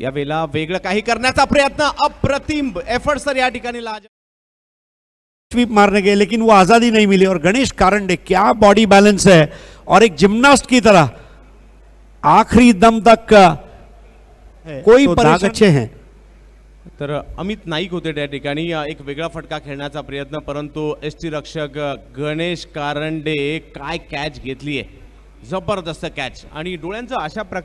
या वेळेला वेगळं काही करण्याचा प्रयत्न अप्रतिम एफर्ट सर या ठिकाणी लाज स्वीप मारने गए लेकिन वो आज़ादी नहीं मिली और गणेश कारंडे क्या बॉडी बैलेंस है और एक जिम्नास्ट की तरह आखिरी दम तक कोई तो अच्छे हैं तर अमित नाईक होते त्या ठिकाणी एक वेगळा फटका खेळण्याचा प्रयत्न परंतु एस टी रक्षक गणेश कारंडे काय कॅच घेतली आहे जबरदस्त कॅच आणि डोळ्यांचं अशा प्रकारे